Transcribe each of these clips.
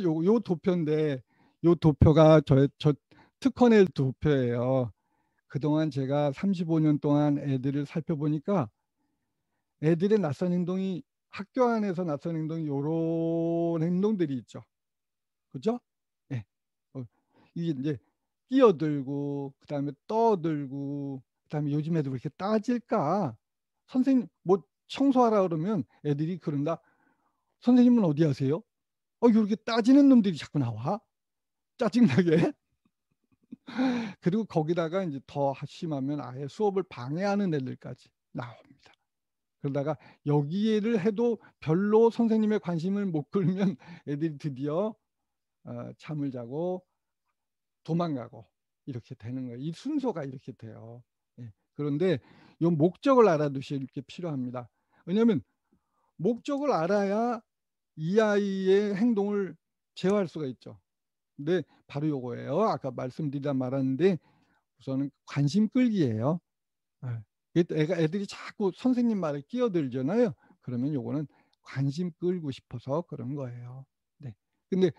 요, 요 도표인데 요 도표가 저, 의저특허낼 도표예요. 그동안 제가 35년 동안 애들을 살펴보니까 애들의 낯선 행동이 학교 안에서 낯선 행동이 요런 행동들이 있죠. 그죠? 예. 네. 이게 이제 끼어들고 그다음에 떠들고 그다음에 요즘 애들 왜 이렇게 따질까? 선생님 뭐 청소하라 그러면 애들이 그런다. 선생님은 어디 하세요? 어, 이렇게 따지는 놈들이 자꾸 나와. 짜증나게. 그리고 거기다가 이제 더 심하면 아예 수업을 방해하는 애들까지 나옵니다. 그러다가 여기를 해도 별로 선생님의 관심을 못 끌면 애들이 드디어 어, 잠을 자고 도망가고 이렇게 되는 거예요. 이 순서가 이렇게 돼요. 예. 그런데 이 목적을 알아두실 게 필요합니다. 왜냐하면 목적을 알아야 이 아이의 행동을 제어할 수가 있죠. 근데 바로 요거예요. 아까 말씀드리다 말았는데 우선은 관심 끌기예요. 네. 애가 애들이 자꾸 선생님 말에 끼어들잖아요. 그러면 요거는 관심 끌고 싶어서 그런 거예요. 네. 근데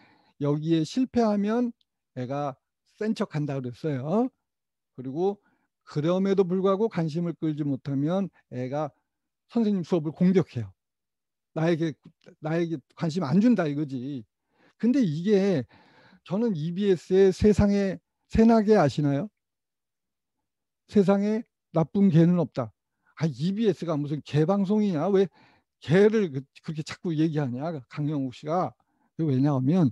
여기에 실패하면 애가 센 척한다 그랬어요. 그리고 그럼에도 불구하고 관심을 끌지 못하면 애가 선생님 수업을 공격해요. 나에게 나에게 관심 안 준다 이거지. 근데 이게 저는 EBS의 세상에 새나게 아시나요? 세상에 나쁜 개는 없다. 아 EBS가 무슨 개방송이냐? 왜 개를 그, 그렇게 자꾸 얘기하냐? 강영욱 씨가 왜냐하면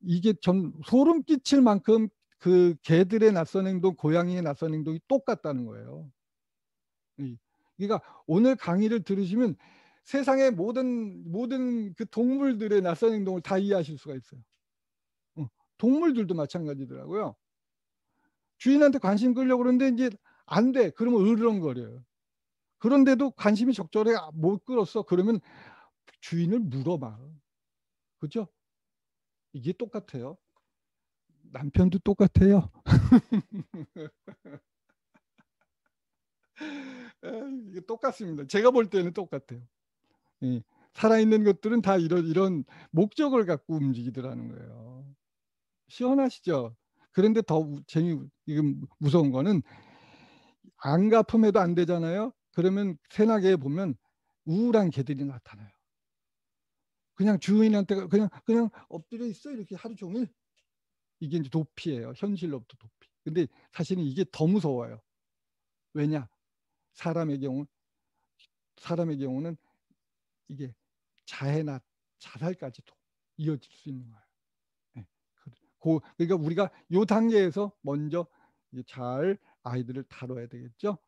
이게 전 소름 끼칠 만큼 그 개들의 낯선 행동, 고양이의 낯선 행동이 똑같다는 거예요. 그러니까 오늘 강의를 들으시면 세상의 모든 모든 그 동물들의 낯선 행동을 다 이해하실 수가 있어요. 어, 동물들도 마찬가지더라고요. 주인한테 관심 끌려고 그러는데 이제 안 돼. 그러면 으르렁거려요. 그런데도 관심이 적절해 못 끌었어. 그러면 주인을 물어봐. 그죠? 이게 똑같아요. 남편도 똑같아요. 이게 똑같습니다. 제가 볼 때는 똑같아요. 예, 살아있는 것들은 다 이런 이런 목적을 갖고 움직이더라는 거예요. 시원하시죠? 그런데 더 재미 지금 무서운 거는 안 갚음해도 안 되잖아요. 그러면 새나게 보면 우울한 개들이 나타나요. 그냥 주인한테 그냥 그냥 엎드려 있어 이렇게 하루 종일 이게 이제 도피예요. 현실로부터 도피. 근데 사실은 이게 더 무서워요. 왜냐? 사람의 경우 사람의 경우는 이게 자해나 자살까지 도 이어질 수 있는 거예요. 네. 고, 그러니까 우리가 요 단계에서 먼저 잘 아이들을 다뤄야 되겠죠.